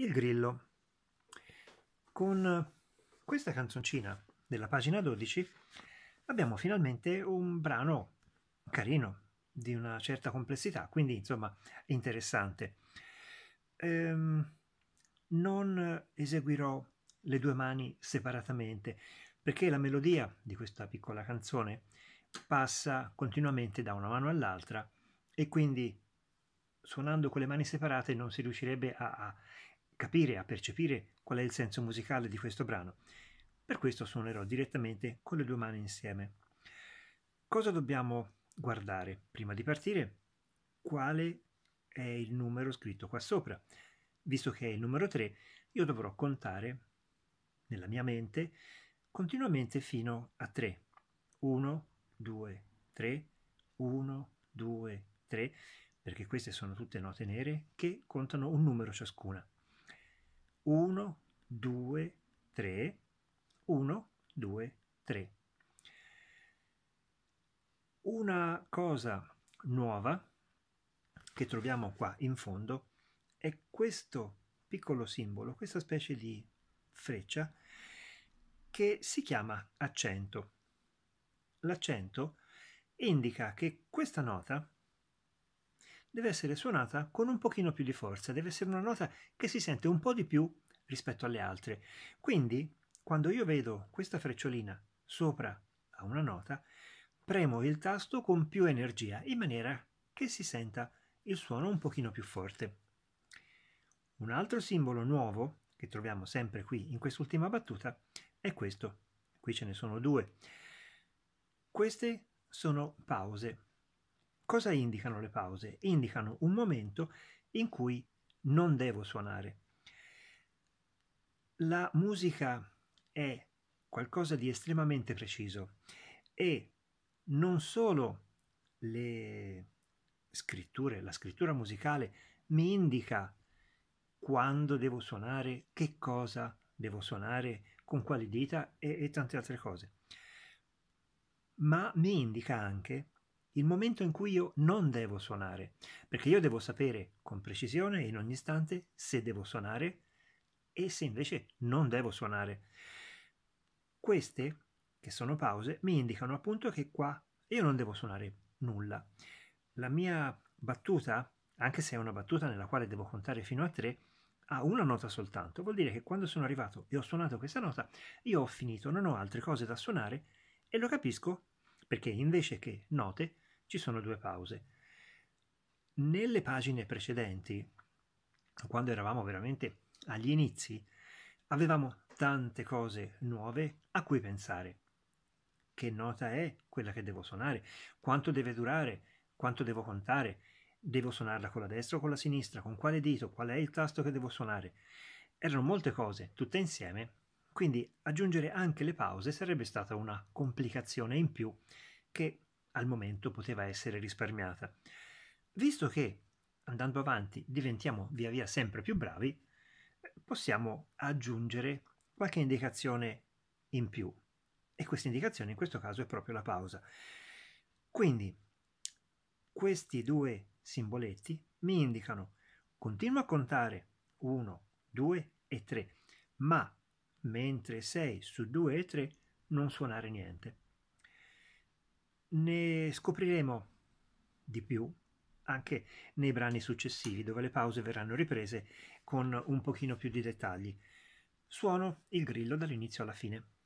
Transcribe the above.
Il Grillo. Con questa canzoncina della pagina 12 abbiamo finalmente un brano carino, di una certa complessità, quindi insomma interessante. Ehm, non eseguirò le due mani separatamente perché la melodia di questa piccola canzone passa continuamente da una mano all'altra e quindi suonando con le mani separate non si riuscirebbe a, a capire, a percepire qual è il senso musicale di questo brano. Per questo suonerò direttamente con le due mani insieme. Cosa dobbiamo guardare prima di partire? Quale è il numero scritto qua sopra? Visto che è il numero 3, io dovrò contare nella mia mente continuamente fino a 3. 1, 2, 3, 1, 2, 3, perché queste sono tutte note nere che contano un numero ciascuna. 1, 2, 3, 1, 2, 3. Una cosa nuova che troviamo qua in fondo è questo piccolo simbolo, questa specie di freccia che si chiama accento. L'accento indica che questa nota deve essere suonata con un pochino più di forza, deve essere una nota che si sente un po' di più rispetto alle altre. Quindi, quando io vedo questa frecciolina sopra a una nota, premo il tasto con più energia, in maniera che si senta il suono un pochino più forte. Un altro simbolo nuovo, che troviamo sempre qui in quest'ultima battuta, è questo. Qui ce ne sono due. Queste sono pause, Cosa indicano le pause? Indicano un momento in cui non devo suonare. La musica è qualcosa di estremamente preciso e non solo le scritture, la scrittura musicale mi indica quando devo suonare, che cosa devo suonare, con quali dita e, e tante altre cose, ma mi indica anche il momento in cui io non devo suonare, perché io devo sapere con precisione in ogni istante se devo suonare e se invece non devo suonare. Queste, che sono pause, mi indicano appunto che qua io non devo suonare nulla. La mia battuta, anche se è una battuta nella quale devo contare fino a tre, ha una nota soltanto. Vuol dire che quando sono arrivato e ho suonato questa nota, io ho finito, non ho altre cose da suonare e lo capisco perché invece che note ci sono due pause. Nelle pagine precedenti, quando eravamo veramente agli inizi, avevamo tante cose nuove a cui pensare. Che nota è quella che devo suonare? Quanto deve durare? Quanto devo contare? Devo suonarla con la destra o con la sinistra? Con quale dito? Qual è il tasto che devo suonare? Erano molte cose, tutte insieme, quindi aggiungere anche le pause sarebbe stata una complicazione in più che al momento poteva essere risparmiata. Visto che andando avanti diventiamo via via sempre più bravi, possiamo aggiungere qualche indicazione in più. E questa indicazione in questo caso è proprio la pausa. Quindi questi due simboletti mi indicano continua a contare 1, 2 e 3, ma mentre 6 su 2 e 3 non suonare niente. Ne scopriremo di più anche nei brani successivi dove le pause verranno riprese con un pochino più di dettagli. Suono il grillo dall'inizio alla fine.